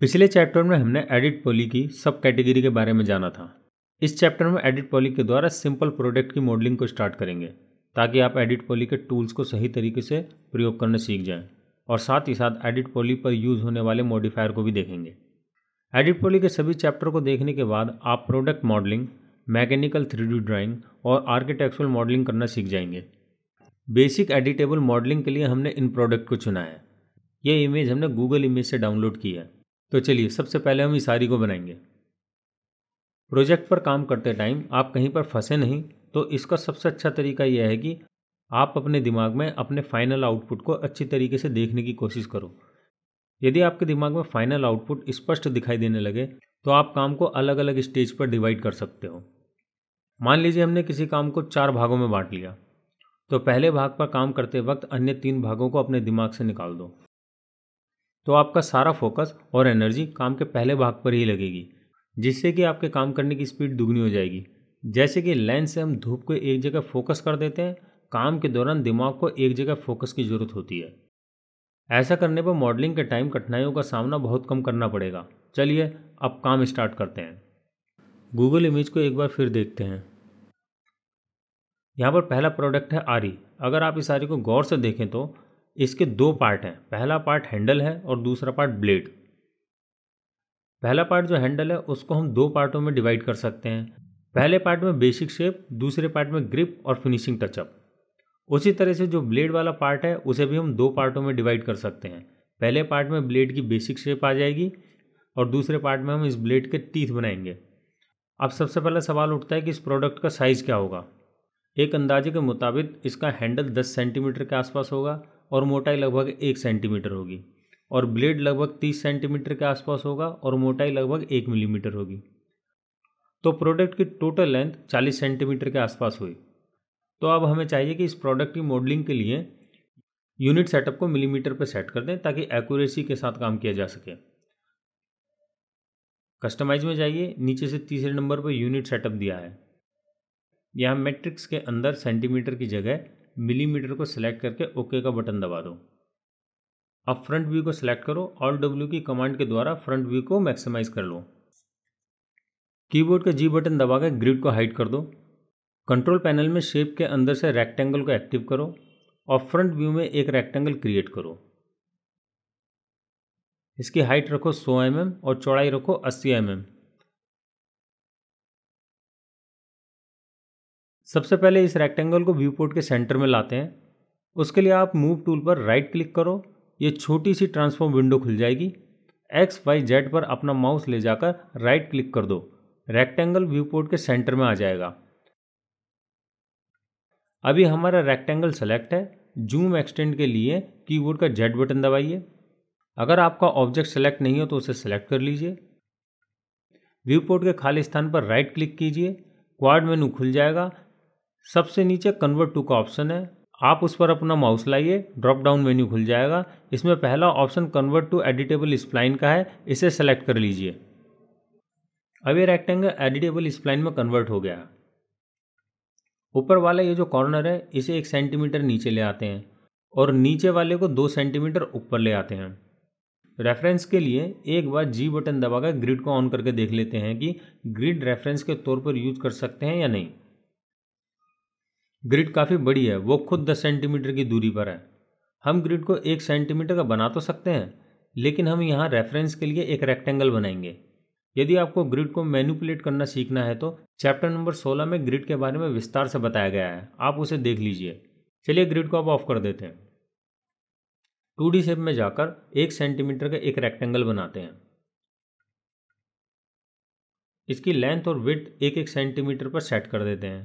पिछले चैप्टर में हमने एडिट पॉली की सब कैटेगरी के बारे में जाना था इस चैप्टर में एडिट पॉली के द्वारा सिंपल प्रोडक्ट की मॉडलिंग को स्टार्ट करेंगे ताकि आप एडिट पॉली के टूल्स को सही तरीके से प्रयोग करना सीख जाएं और साथ ही साथ एडिट पॉली पर यूज़ होने वाले मॉडिफायर को भी देखेंगे एडिट पोली के सभी चैप्टर को देखने के बाद आप product modelling mechanical three drawing और आर्किटेक्चुरल मॉडलिंग करना सीख जाएंगे बेसिक एडिटेबल मॉडलिंग के लिए हमने इन प्रोडक्ट को चुना है ये इमेज हमने गूगल इमेज से डाउनलोड की है तो चलिए सबसे पहले हम इस सारी को बनाएंगे प्रोजेक्ट पर काम करते टाइम आप कहीं पर फंसे नहीं तो इसका सबसे अच्छा तरीका यह है कि आप अपने दिमाग में अपने फाइनल आउटपुट को अच्छी तरीके से देखने की कोशिश करो यदि आपके दिमाग में फाइनल आउटपुट स्पष्ट दिखाई देने लगे तो आप काम को अलग अलग स्टेज पर डिवाइड कर सकते हो मान लीजिए हमने किसी काम को चार भागों में बांट लिया तो पहले भाग पर काम करते वक्त अन्य तीन भागों को अपने दिमाग से निकाल दो तो आपका सारा फोकस और एनर्जी काम के पहले भाग पर ही लगेगी जिससे कि आपके काम करने की स्पीड दुगनी हो जाएगी जैसे कि लेंस से हम धूप को एक जगह फोकस कर देते हैं काम के दौरान दिमाग को एक जगह फोकस की ज़रूरत होती है ऐसा करने पर मॉडलिंग के टाइम कठिनाइयों का सामना बहुत कम करना पड़ेगा चलिए अब काम स्टार्ट करते हैं गूगल इमेज को एक बार फिर देखते हैं यहाँ पर पहला प्रोडक्ट है आरी अगर आप इस आरी को गौर से देखें तो इसके दो पार्ट हैं पहला पार्ट हैंडल है और दूसरा पार्ट ब्लेड पहला पार्ट जो हैंडल है उसको हम दो पार्टों में डिवाइड कर सकते हैं पहले पार्ट में बेसिक शेप दूसरे पार्ट में ग्रिप और फिनिशिंग टचअप उसी तरह से जो ब्लेड वाला पार्ट है उसे भी हम दो पार्टों में डिवाइड कर सकते हैं पहले पार्ट में ब्लेड की बेसिक शेप आ जाएगी और दूसरे पार्ट में हम इस ब्लेड के टीथ बनाएंगे अब सबसे पहला सवाल उठता है कि इस प्रोडक्ट का साइज़ क्या होगा एक अंदाजे के मुताबिक इसका हैंडल 10 सेंटीमीटर के आसपास होगा और मोटाई लगभग एक सेंटीमीटर होगी और ब्लेड लगभग 30 सेंटीमीटर के आसपास होगा और मोटाई लगभग एक मिलीमीटर होगी तो प्रोडक्ट की टोटल लेंथ 40 सेंटीमीटर के आसपास हुई तो अब हमें चाहिए कि इस प्रोडक्ट की मॉडलिंग के लिए यूनिट सेटअप को मिलीमीटर पर सेट कर दें ताकि एक्यूरेसी के साथ काम किया जा सके कस्टमाइज में जाइए नीचे से तीसरे नंबर पर यूनिट सेटअप दिया है यहाँ मैट्रिक्स के अंदर सेंटीमीटर की जगह मिलीमीटर को सिलेक्ट करके ओके का बटन दबा दो अब फ्रंट व्यू को सिलेक्ट करो ऑल डब्ल्यू की कमांड के द्वारा फ्रंट व्यू को मैक्सिमाइज कर लो कीबोर्ड का जी बटन दबाकर ग्रिड को हाइड कर दो कंट्रोल पैनल में शेप के अंदर से रेक्टेंगल को एक्टिव करो और फ्रंट व्यू में एक रेक्टेंगल क्रिएट करो इसकी हाइट रखो 100 एम mm और चौड़ाई रखो 80 एम mm. सबसे पहले इस रेक्टेंगल को व्यू पोर्ट के सेंटर में लाते हैं उसके लिए आप मूव टूल पर राइट क्लिक करो ये छोटी सी ट्रांसफॉर्म विंडो खुल जाएगी एक्स वाई जेड पर अपना माउस ले जाकर राइट क्लिक कर दो रेक्टेंगल व्यू पोर्ट के सेंटर में आ जाएगा अभी हमारा रेक्टेंगल सेलेक्ट है जूम एक्सटेंड के लिए कीबोर्ड का जेड बटन दबाइए अगर आपका ऑब्जेक्ट सेलेक्ट नहीं हो तो उसे सेलेक्ट कर लीजिए व्यू पोर्ट के खाली स्थान पर राइट क्लिक कीजिए क्वाड मेनू खुल जाएगा सबसे नीचे कन्वर्ट टू का ऑप्शन है आप उस पर अपना माउस लाइए ड्रॉप डाउन मेन्यू खुल जाएगा इसमें पहला option convert to editable spline का है इसे सेलेक्ट कर लीजिए अब ये रेक्टेंगल एडिटेबल स्प्लाइन में कन्वर्ट हो गया ऊपर वाला ये जो कॉर्नर है इसे एक सेंटीमीटर नीचे ले आते हैं और नीचे वाले को दो सेंटीमीटर ऊपर ले आते हैं रेफरेंस के लिए एक बार जी बटन दबाकर ग्रिड को ऑन करके देख लेते हैं कि ग्रिड रेफरेंस के तौर पर यूज कर सकते हैं या नहीं ग्रिड काफ़ी बड़ी है वो खुद दस सेंटीमीटर की दूरी पर है हम ग्रिड को एक सेंटीमीटर का बना तो सकते हैं लेकिन हम यहाँ रेफरेंस के लिए एक रेक्टेंगल बनाएंगे यदि आपको ग्रिड को मैनिपुलेट करना सीखना है तो चैप्टर नंबर सोलह में ग्रिड के बारे में विस्तार से बताया गया है आप उसे देख लीजिए चलिए ग्रिड को आप ऑफ कर देते हैं टू डी शेप में जाकर एक सेंटीमीटर का एक रेक्टेंगल बनाते हैं इसकी लेंथ और विथ एक एक सेंटीमीटर पर सेट कर देते हैं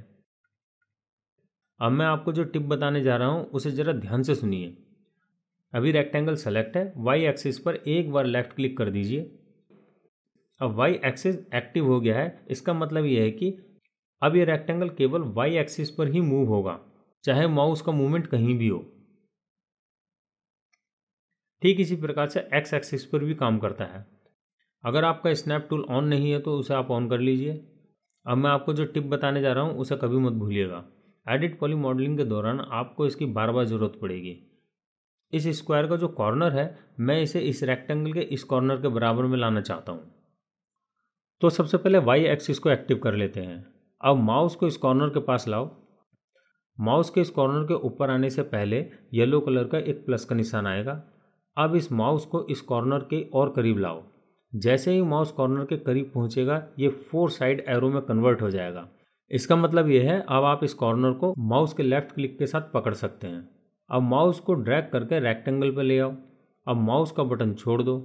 अब मैं आपको जो टिप बताने जा रहा हूँ उसे ज़रा ध्यान से सुनिए अभी रेक्टेंगल सेलेक्ट है वाई एक्सिस पर एक बार लेफ्ट क्लिक कर दीजिए अब वाई एक्सिस एक्टिव हो गया है इसका मतलब ये है कि अब ये रेक्टेंगल केवल वाई एक्सिस पर ही मूव होगा चाहे माउस का मूवमेंट कहीं भी हो ठीक इसी प्रकार से एक्स एक्सिस पर भी काम करता है अगर आपका स्नैप टूल ऑन नहीं है तो उसे आप ऑन कर लीजिए अब मैं आपको जो टिप बताने जा रहा हूँ उसे कभी मत भूलिएगा एडिट पॉली मॉडलिंग के दौरान आपको इसकी बार बार ज़रूरत पड़ेगी इस स्क्वायर का जो कॉर्नर है मैं इसे इस रेक्टेंगल के इस कॉर्नर के बराबर में लाना चाहता हूँ तो सबसे पहले वाई एक्सिस को एक्टिव कर लेते हैं अब माउस को इस कॉर्नर के पास लाओ माउस के इस कॉर्नर के ऊपर आने से पहले येलो कलर का एक प्लस का निशान आएगा अब इस माउस को इस कॉर्नर के और करीब लाओ जैसे ही माउस कॉर्नर के करीब पहुंचेगा ये फोर साइड एरो में कन्वर्ट हो जाएगा इसका मतलब यह है अब आप इस कॉर्नर को माउस के लेफ्ट क्लिक के साथ पकड़ सकते हैं अब माउस को ड्रैग करके रेक्टेंगल पर ले आओ अब माउस का बटन छोड़ दो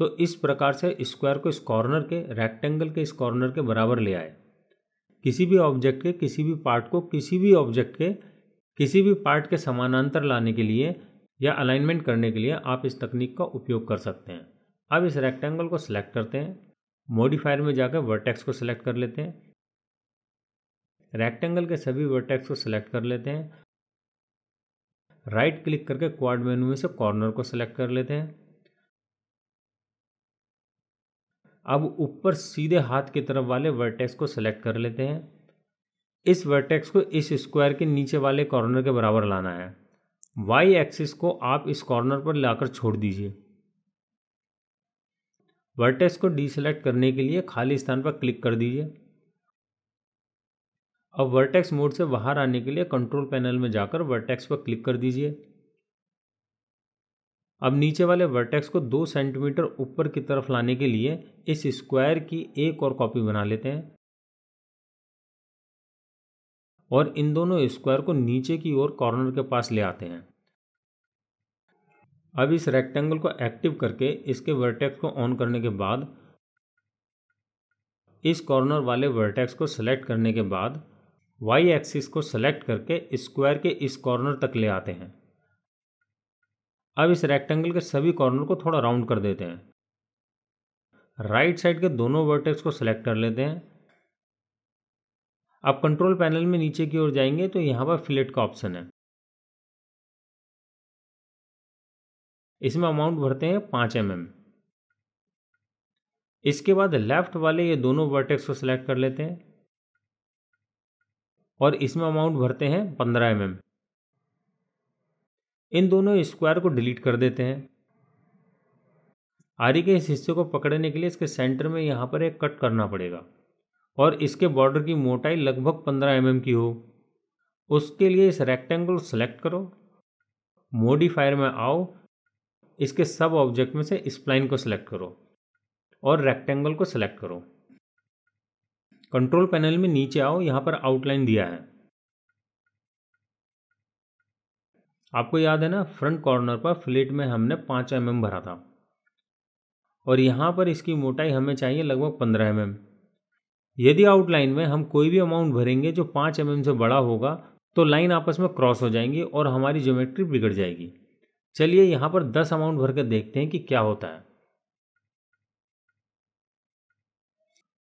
तो इस प्रकार से स्क्वायर को इस कॉर्नर के रेक्टेंगल के इस कॉर्नर के बराबर ले आए किसी भी ऑब्जेक्ट के किसी भी पार्ट को किसी भी ऑब्जेक्ट के किसी भी पार्ट के समानांतर लाने के लिए या अलाइनमेंट करने के लिए आप इस तकनीक का उपयोग कर सकते हैं अब इस रेक्टेंगल को सिलेक्ट करते हैं मॉडिफायर में जाकर वर्टेक्स को सिलेक्ट कर लेते हैं रेक्टेंगल के सभी वर्टेक्स को सिलेक्ट कर लेते हैं राइट क्लिक करके क्वाड मेनू में से कॉर्नर को सिलेक्ट कर लेते हैं अब ऊपर सीधे हाथ की तरफ वाले वर्टेक्स को सेलेक्ट कर लेते हैं इस वर्टेक्स को इस स्क्वायर के नीचे वाले कॉर्नर के बराबर लाना है वाई एक्सिस को आप इस कॉर्नर पर लाकर छोड़ दीजिए वर्टेक्स को डीसेलेक्ट करने के लिए खाली स्थान पर क्लिक कर दीजिए अब वर्टेक्स मोड से बाहर आने के लिए कंट्रोल पैनल में जाकर वर्टेक्स पर क्लिक कर दीजिए अब नीचे वाले वर्टेक्स को दो सेंटीमीटर ऊपर की तरफ लाने के लिए इस स्क्वायर की एक और कॉपी बना लेते हैं और इन दोनों स्क्वायर को नीचे की ओर कॉर्नर के पास ले आते हैं अब इस रेक्टेंगल को एक्टिव करके इसके वर्टेक्स को ऑन करने के बाद इस कॉर्नर वाले वर्टेक्स को सेलेक्ट करने के बाद वाई एक्सिस को सेलेक्ट करके स्क्वायर के इस कॉर्नर तक ले आते हैं अब इस रेक्टेंगल के सभी कॉर्नर को थोड़ा राउंड कर देते हैं राइट साइड के दोनों वर्टेक्स को सिलेक्ट कर लेते हैं अब कंट्रोल पैनल में नीचे की ओर जाएंगे तो यहाँ पर फिलेट का ऑप्शन है इसमें अमाउंट भरते हैं पाँच एम mm. इसके बाद लेफ्ट वाले ये दोनों वर्टेक्स को सिलेक्ट कर लेते हैं और इसमें अमाउंट भरते हैं पंद्रह एम mm. इन दोनों स्क्वायर को डिलीट कर देते हैं आरी के इस हिस्से को पकड़ने के लिए इसके सेंटर में यहाँ पर एक कट करना पड़ेगा और इसके बॉर्डर की मोटाई लगभग पंद्रह एम mm की हो उसके लिए इस रेक्टेंगल सेलेक्ट करो मोडिफायर में आओ इसके सब ऑब्जेक्ट में से स्प्लाइन को सिलेक्ट करो और रेक्टेंगल को सिलेक्ट करो कंट्रोल पैनल में नीचे आओ यहाँ पर आउटलाइन दिया है आपको याद है ना फ्रंट कॉर्नर पर फ्लेट में हमने पाँच एम mm भरा था और यहाँ पर इसकी मोटाई हमें चाहिए लगभग पंद्रह एम mm. यदि आउटलाइन में हम कोई भी अमाउंट भरेंगे जो पाँच एम mm से बड़ा होगा तो लाइन आपस में क्रॉस हो जाएंगी और हमारी ज्योमेट्री बिगड़ जाएगी चलिए यहाँ पर दस अमाउंट भर कर देखते हैं कि क्या होता है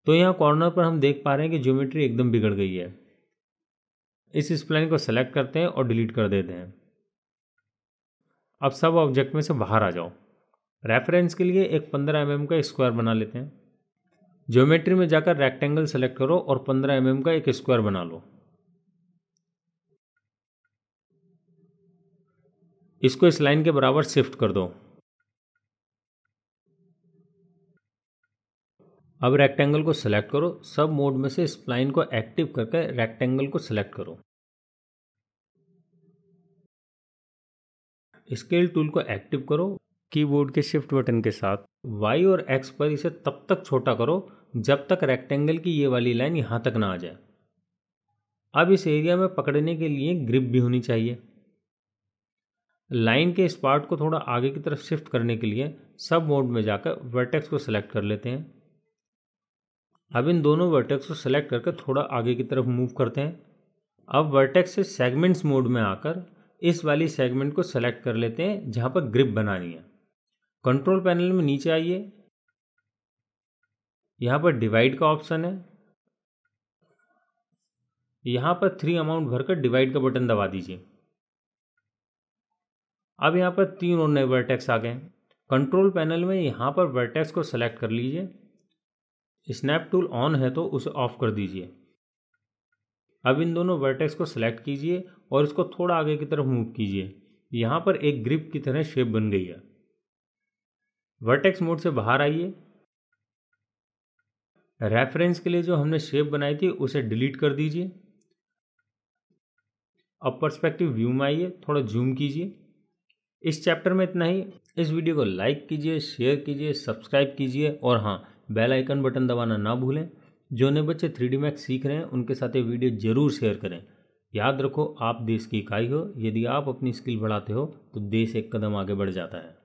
तो यहाँ कॉर्नर पर हम देख पा रहे हैं कि ज्योमेट्री एकदम बिगड़ गई है इस स्प्लाइन को सेलेक्ट करते हैं और डिलीट कर देते हैं अब सब ऑब्जेक्ट में से बाहर आ जाओ रेफरेंस के लिए एक 15 एम mm का स्क्वायर बना लेते हैं ज्योमेट्री में जाकर रेक्टेंगल सेलेक्ट करो और 15 एम mm का एक स्क्वायर बना लो इसको इस लाइन के बराबर शिफ्ट कर दो अब रेक्टेंगल को सिलेक्ट करो सब मोड में से स्प्लाइन को एक्टिव करके रेक्टेंगल को सिलेक्ट करो स्केल टूल को एक्टिव करो कीबोर्ड के शिफ्ट बटन के साथ वाई और एक्स पर इसे तब तक छोटा करो जब तक रेक्टेंगल की ये वाली लाइन यहाँ तक ना आ जाए अब इस एरिया में पकड़ने के लिए ग्रिप भी होनी चाहिए लाइन के इस पार्ट को थोड़ा आगे की तरफ शिफ्ट करने के लिए सब मोड में जाकर वर्टेक्स को सिलेक्ट कर लेते हैं अब इन दोनों वर्टेक्स को सिलेक्ट करके थोड़ा आगे की तरफ मूव करते हैं अब वर्टेक्स से सेगमेंट्स मोड में आकर इस वाली सेगमेंट को सेलेक्ट कर लेते हैं जहाँ पर ग्रिप बनानी है कंट्रोल पैनल में नीचे आइए यहाँ पर डिवाइड का ऑप्शन है यहाँ पर थ्री अमाउंट भरकर डिवाइड का बटन दबा दीजिए अब यहाँ पर तीन और नए वर्टेक्स आ गए कंट्रोल पैनल में यहाँ पर वर्टेक्स को सेलेक्ट कर लीजिए स्नैप टूल ऑन है तो उसे ऑफ कर दीजिए अब इन दोनों वर्टेक्स को सिलेक्ट कीजिए और इसको थोड़ा आगे की तरफ मूव कीजिए यहाँ पर एक ग्रिप की तरह शेप बन गई है वर्टेक्स मोड से बाहर आइए रेफरेंस के लिए जो हमने शेप बनाई थी उसे डिलीट कर दीजिए अब पर्सपेक्टिव व्यू में आइए थोड़ा जूम कीजिए इस चैप्टर में इतना ही इस वीडियो को लाइक कीजिए शेयर कीजिए सब्सक्राइब कीजिए और हाँ बेल आइकन बटन दबाना ना भूलें जो नए बच्चे थ्री डी मैक्स सीख रहे हैं उनके साथ ये वीडियो ज़रूर शेयर करें याद रखो आप देश की इकाई हो यदि आप अपनी स्किल बढ़ाते हो तो देश एक कदम आगे बढ़ जाता है